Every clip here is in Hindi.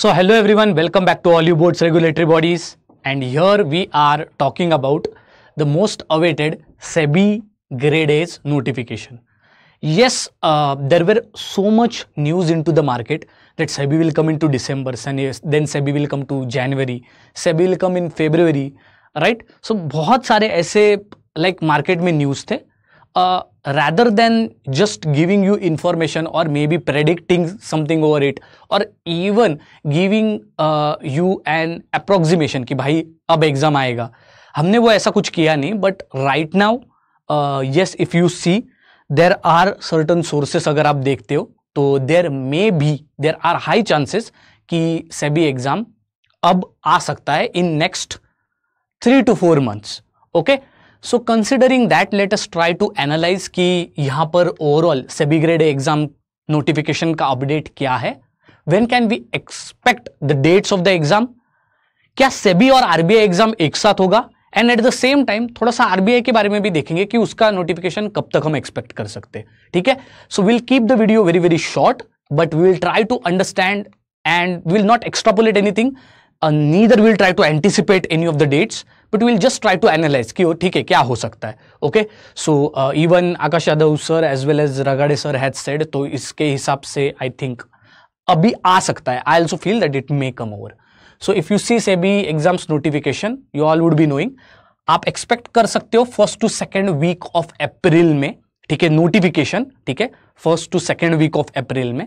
So hello everyone, welcome back to all you boards regulatory bodies and here we are talking about the most awaited SEBI grade A's notification. Yes, uh, there were so much news into the market that SEBI will come into December, then SEBI will come to January, SEBI will come in February, right? So बहुत सारे ऐसे like market में news थे rather than just giving you information और may be predicting something over it और even giving you an approximation कि भाई अब एग्ज़ाम आएगा हमने वो ऐसा कुछ किया नहीं but right now yes if you see there are certain sources अगर आप देखते हो तो there may be there are high chances कि सेबी एग्ज़ाम अब आ सकता है in next three to four months okay so considering that let us try to analyze कि यहाँ पर overall SEBI grade exam notification का अपडेट क्या है when can we expect the dates of the exam क्या सेबी और आरबीआई एग्जाम एक साथ होगा and at the same time थोड़ा सा आरबीआई के बारे में भी देखेंगे कि उसका नोटिफिकेशन कब तक हम एक्सपेक्ट कर सकते हैं ठीक है so will keep the video very very short but we will try to understand and will not extrapolate anything neither will try to anticipate any of the dates but will just try to analyze कि ठीक है क्या हो सकता है okay so even Akash Yadav sir as well as Ragade sir has said तो इसके हिसाब से आई थिंक अभी आ सकता है I also feel that it may come over so if you see SEBI exams notification you all would be knowing आप एक्सपेक्ट कर सकते हो first to second week of April में ठीक है नोटिफिकेशन ठीक है first to second week of April में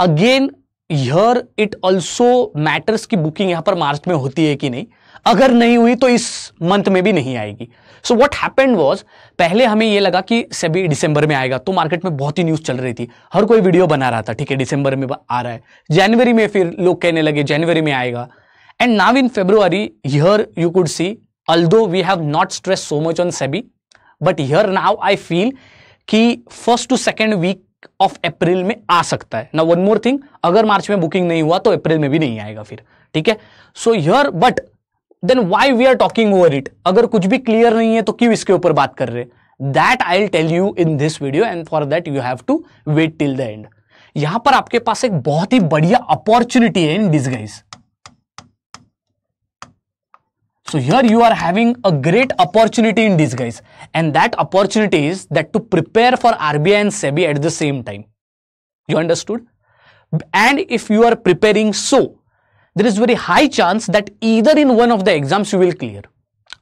again here it also matters की बुकिंग यहां पर मार्च में होती है कि नहीं अगर नहीं हुई तो इस मंथ में भी नहीं आएगी सो वॉट हैपेंड वॉज पहले हमें यह लगा कि सभी डिसंबर में आएगा तो मार्केट में बहुत ही न्यूज़ चल रही थी हर कोई वीडियो बना रहा था ठीक है डिसंबर में आ रहा है जनवरी में फिर लोग कहने लगे जनवरी में आएगा and now in February here you could see although we have not stress so much on SEBI but here now I feel कि first to second week of April में आ सकता है ना वन मोर थिंग अगर मार्च में बुकिंग नहीं हुआ तो अप्रैल में भी नहीं आएगा फिर ठीक है so yeah but then why we are talking over it अगर कुछ भी क्लियर नहीं है तो क्यों इसके ऊपर बात कर रहे that I tell you in this video and for that you have to wait till the end यहां पर आपके पास एक बहुत ही बढ़िया अपॉर्चुनिटी है इन डिजगाइज़ So here you are having a great opportunity in disguise and that opportunity is that to prepare for RBI and SEBI at the same time. You understood? And if you are preparing so, there is very high chance that either in one of the exams you will clear.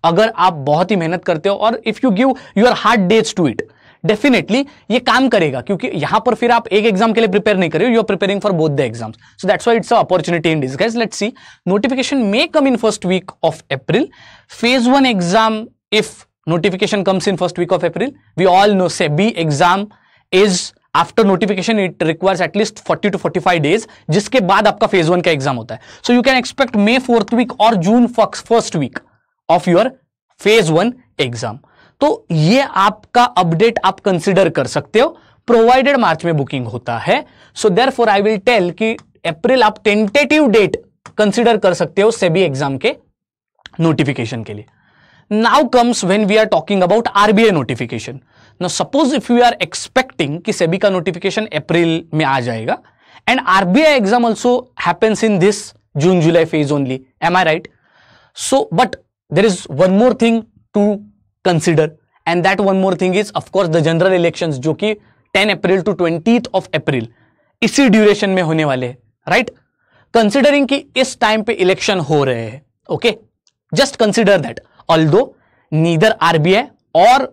अगर आप बहुत ही मेहनत करते हो और if you give your hard days to it. Definitely ये काम करेगा क्योंकि यहां पर फिर आप एक एग्जाम के लिए प्रिपेयर नहीं कर रहे हो you are preparing for both the exam so that's why it's opportunity in disguise let see notification may come in first week of April phase one exam if notification notification comes in first week of April. We all know SEBI exam is after notification it requires at least 40 to 45 days जिसके बाद आपका फेज वन का एग्जाम होता है so you can expect May fourth week और June first week of your phase one exam तो ये आपका अपडेट आप कंसिडर कर सकते हो प्रोवाइडेड मार्च में बुकिंग होता है so therefore I will tell कि अप्रैल आप टेंटेटिव डेट कंसिडर कर सकते हो सेबी एग्जाम के नोटिफिकेशन के लिए now comes when we are talking about RBI notification no suppose if you are expecting कि सेबी का नोटिफिकेशन अप्रैल में आ जाएगा and RBI exam also happens in this June July phase only am I right so but there is one more thing to consider and that one more thing is of course the general election जो कि ten April to twenty of April इसी ड्यूरेशन में होने वाले हैं राइट कंसिडरिंग कि इस टाइम पे इलेक्शन हो रहे हैं okay just consider that although neither RBI और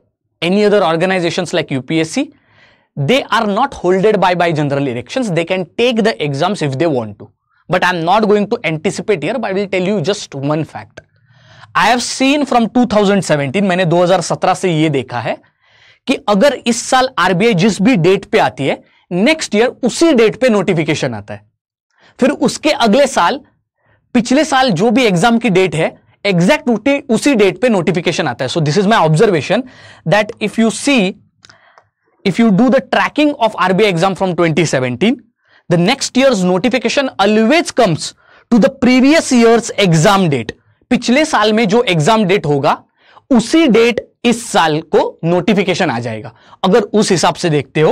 any other organization like UPSC they are not holded by by general elections they can take the exams if they want to but i'm not going to anticipate here but i will tell you just one fact I have seen from 2017 मैंने 2017 से यह देखा है कि अगर इस साल आरबीआई जिस भी डेट पे आती है नेक्स्ट ईयर उसी डेट पे नोटिफिकेशन आता है फिर उसके अगले साल पिछले साल जो भी एग्जाम की डेट है एग्जैक्ट उसी डेट पे नोटिफिकेशन आता है so this is my observation that if you see if you do the tracking of RBI exam from 2017 the next year notification always comes to the previous year's exam date पिछले साल में जो एग्जाम डेट होगा उसी डेट इस साल को नोटिफिकेशन आ जाएगा अगर उस हिसाब से देखते हो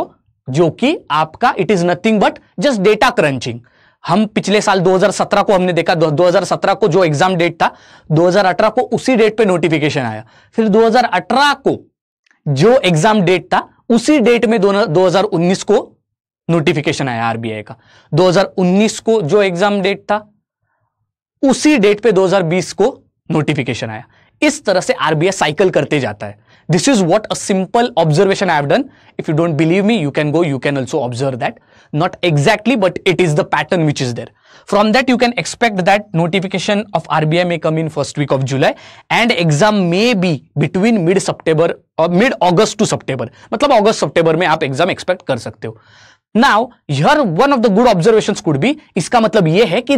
जो कि आपका it is nothing but just data crunching हम पिछले साल 2017 को हमने देखा 2017 को जो एग्जाम डेट था 2018 को उसी डेट पे नोटिफिकेशन आया फिर 2018 को जो एग्जाम डेट था उसी डेट में 2019 को नोटिफिकेशन आया आरबीआई का 2019 को जो एग्जाम डेट था उसी डेट पे 2020 को नोटिफिकेशन आया इस तरह से आरबीआई साइकिल करते जाता है this is what a simple observation I have done if you don't believe me you can go you can also observe that not exactly but it is the pattern which is there from that you can expect that notification of RBI may come in first week of July and exam may be between mid September mid August to September मतलब ऑगस्ट सप्टेबर में आप एग्जाम एक्सपेक्ट कर सकते हो now yeah one of the good observation could भी इसका मतलब यह है कि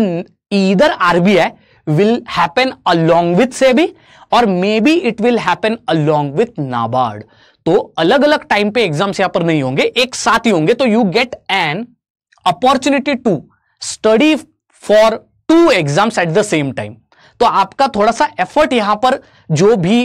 either RBI will happen along with SEBI और may be it will happen along with NABARD तो अलग अलग टाइम पे एग्जाम्स यहां पर नहीं होंगे एक साथ ही होंगे तो you get an opportunity to study for two exams at the same time तो आपका थोड़ा सा एफर्ट यहां पर जो भी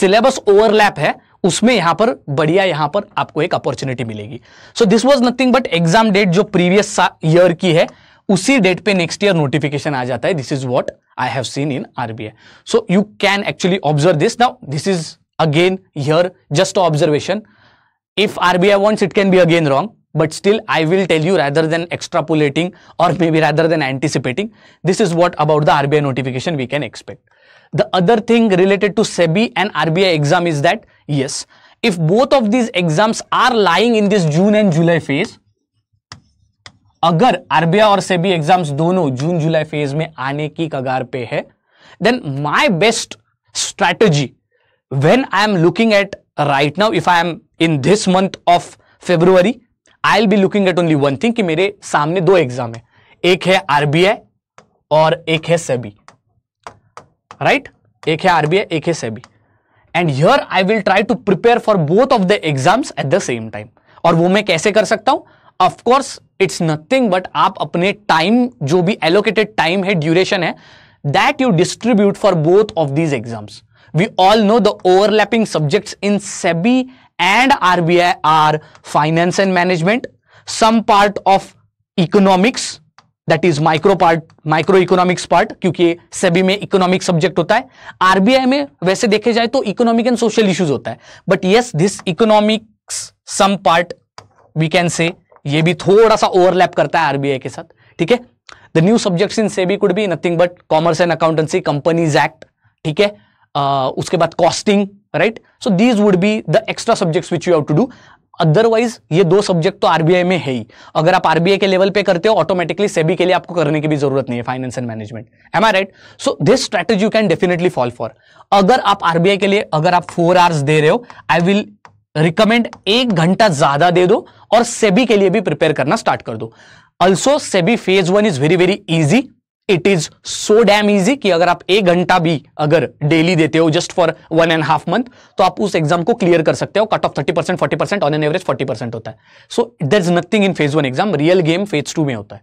सिलेबस ओवरलैप है उसमें यहां पर बढ़िया यहां पर आपको एक अपॉर्चुनिटी मिलेगी so this was nothing but exam date जो प्रीवियस ईयर की है उसी डेट पे नेक्स्ट ईयर नोटिफिकेशन आ जाता है this is what I have seen in RBI so you can actually observe this now this is again here just observation if RBI wants it can be again wrong but still I will tell you rather than extrapolating और may be rather than anticipating this is what about the RBI notification we can expect the other thing related to SEBI and RBI exam is that yes if both of these exams are lying in this June and July phase अगर आरबीआई और सेबी एग्जाम्स दोनों जून जुलाई फेज में आने की कगार पे है then my best strategy I am looking at right now if I am in this month of February I be looking at only one thing कि मेरे सामने दो एग्जाम है एक है आरबीआई और एक है सेबी राइट right? एक है आरबीआई एक है SEBI and here I will try to prepare for both of the exams at the same time और वो मैं कैसे कर सकता हूं ऑफकोर्स इट्स नथिंग बट आप अपने टाइम जो भी एलोकेटेड टाइम है ड्यूरेशन है that you distribute for both of these exams we all know the overlapping subjects in SEBI and RBI are finance and management, some part of economics, that is micro part, microeconomics part, क्योंकि SEBI में economic subject होता है, RBI में वैसे देखे जाए तो economic and social issues होता है, but yes, this economics some part we can say ये भी थोड़ा सा ओवरलैप करता है आरबीआई के साथ ठीक है the new subject in SEBI could be nothing but commerce and accountancy companies act ठीक है उसके बाद costing right so these would be the extra subject which you have to do otherwise ये दो सब्जेक्ट तो आरबीआई में है ही अगर आप आरबीआई के लेवल पे करते हो ऑटोमेटिकली सेबी के लिए आपको करने की भी जरूरत नहीं है finance and management am I right so this strategy you can definitely fall for अगर आप आरबीआई के लिए अगर आप फोर आवर्स दे रहे हो आई विल रिकमेंड एक घंटा ज्यादा दे दो और सेबी के लिए भी प्रिपेयर करना स्टार्ट कर दो also SEBI phase one is very very easy it is so damn easy कि अगर आप एक घंटा भी अगर डेली देते हो just for one and half month तो आप उस एग्जाम को क्लियर कर सकते हो cut off thirty percent forty percent on an average forty percent होता है so there is nothing in phase one exam real game phase two में होता है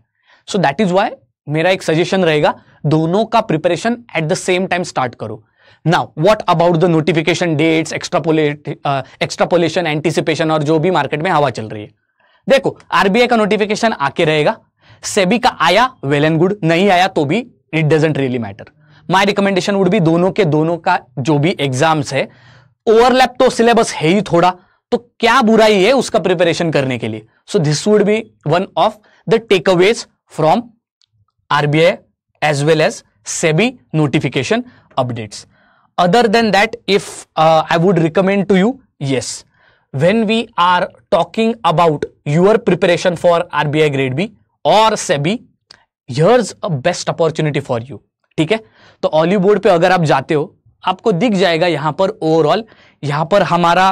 सो दैट इज वाई मेरा एक सजेशन रहेगा दोनों का preparation at the same time start करो now what about the notification dates extrapolate extrapolation anticipation और जो भी मार्केट में हवा चल रही है देखो आरबीआई का नोटिफिकेशन आके रहेगा सेबी का आया वेल एंड गुड नहीं आया तो भी it doesn't really matter my recommendation would भी दोनों के दोनों का जो भी एग्जाम्स है ओवरलैप तो सिलेबस है ही थोड़ा तो क्या बुराई है उसका प्रिपरेशन करने के लिए so this would be one of the takeaways from RBI as well as SEBI notification updates other than that if uh, i would recommend to you yes when we are talking about your preparation for rbi grade b or sebi here's a best opportunity for you ठीक है तो ऑलिव बोर्ड पे अगर आप जाते हो आपको दिख जाएगा यहां पर ओवरऑल यहां पर हमारा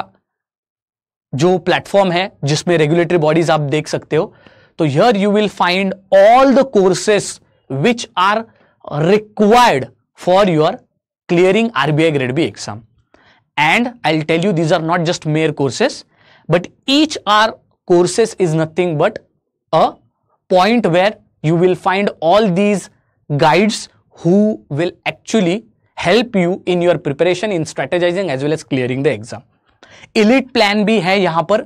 जो प्लेटफॉर्म है जिसमें रेगुलेटरी बॉडीज आप देख सकते हो तो here you will find all the courses which are required for your clearing RBI grade B exam. And I'll tell you these are not just mere courses, but each are courses is nothing but a point where you will find all these guides who will actually help you in your preparation in strategizing as well as clearing the exam. Elite plan B है यहाँ पर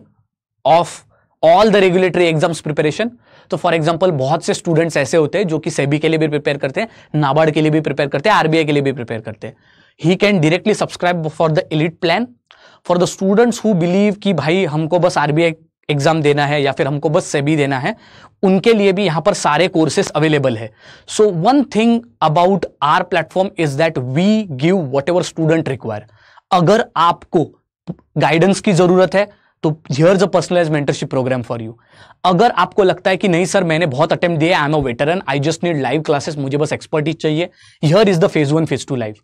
of all the regulatory exams preparation तो फॉर एग्जाम्पल बहुत से स्टूडेंट्स ऐसे होते हैं जो कि सेबी के लिए भी प्रिपेयर करते हैं नाबार्ड के लिए भी प्रिपेयर करते हैं आरबीआई के लिए भी प्रिपेयर करते हैं he can directly subscribe for the elite plan for the students who believe कि भाई हमको बस आरबीआई एग्जाम देना है या फिर हमको बस सेबी देना है उनके लिए भी यहां पर सारे कोर्सेस अवेलेबल है so one thing about our platform is that we give whatever student require अगर आपको गाइडेंस की जरूरत है तो here a personalise mentorship programme for you अगर आपको लगता है कि नहीं सर मैंने बहुत अटेम्प्ट दिया I am a veteran I just need live classes मुझे बस एक्सपर्टीज चाहिए here is the phase one phase two live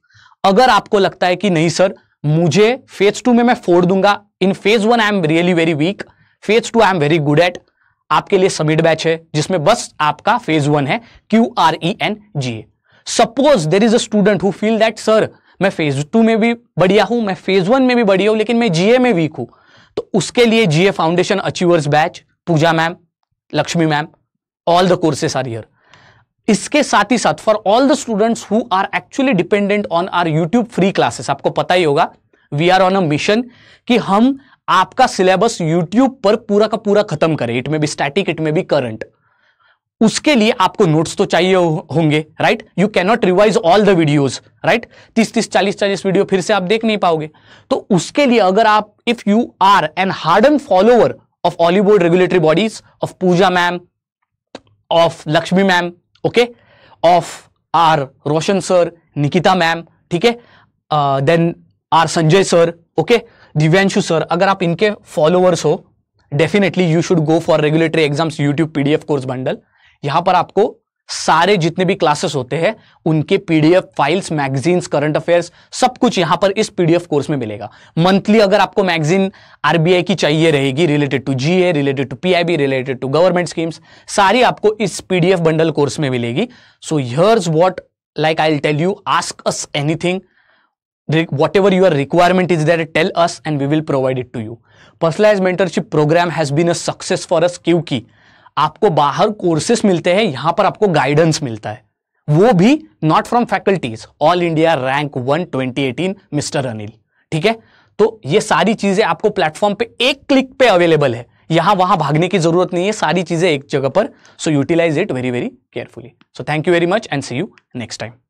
अगर आपको लगता है कि नहीं सर मुझे फेज टू में मैं फोड़ दूंगा in phase one I am really very weak phase two I am very good at आपके लिए समिट बैच है जिसमें बस आपका फेज वन है Q R E N G A suppose there is a student who feel that sir मैं फेज टू में भी बढ़िया हूं मैं फेज वन में भी बढ़िया हूं लेकिन मैं जीए में वीक हूं तो उसके लिए GA foundation achievers batch Pooja ma'am Lakshmi ma'am all the courses are here इसके साथ ही साथ for all the students who are actually dependent on our YouTube free classes आपको पता ही होगा we are on a mission कि हम आपका सिलेबस यूट्यूब पर पूरा का पूरा खत्म करें इट में भी स्टैटिक इट में भी करंट उसके लिए आपको नोट्स तो चाहिए होंगे right you cannot revise all the videos right तीस तीस चालीस चालीस वीडियो फिर से आप देख नहीं पाओगे तो उसके लिए अगर आप if you are an hard and follower of Hollywood regulatory bodies of Pooja ma'am of Lakshmi ma'am okay of our Roshan sir Nikita ma'am ठीक है then our Sanjay sir okay Divyanshu sir अगर आप इनके फॉलोअर्स हो definitely you should go for regulatory exams YouTube PDF course bundle यहां पर आपको सारे जितने भी क्लासेस होते हैं उनके PDF files magazines current affairs सब कुछ यहां पर इस पीडीएफ कोर्स में मिलेगा मंथली अगर आपको मैगजीन आरबीआई की चाहिए रहेगी related to GA related to PIB related to government schemes सारी आपको इस पीडीएफ बंडल कोर्स में मिलेगी so here's what like I tell you ask us anything whatever your requirement is there tell us and we will provide it to you personalise mentorship programme has been a success for us kyunki आपको बाहर कोर्सेस मिलते हैं यहां पर आपको गाइडेंस मिलता है वो भी not from faculties all India rank one twenty mister Anil ठीक है तो ये सारी चीजें आपको प्लेटफॉर्म पे एक क्लिक पे अवेलेबल है यहां वहां भागने की जरूरत नहीं है सारी चीजें एक जगह पर so utilise it very very carefully so thank you very much and see you next time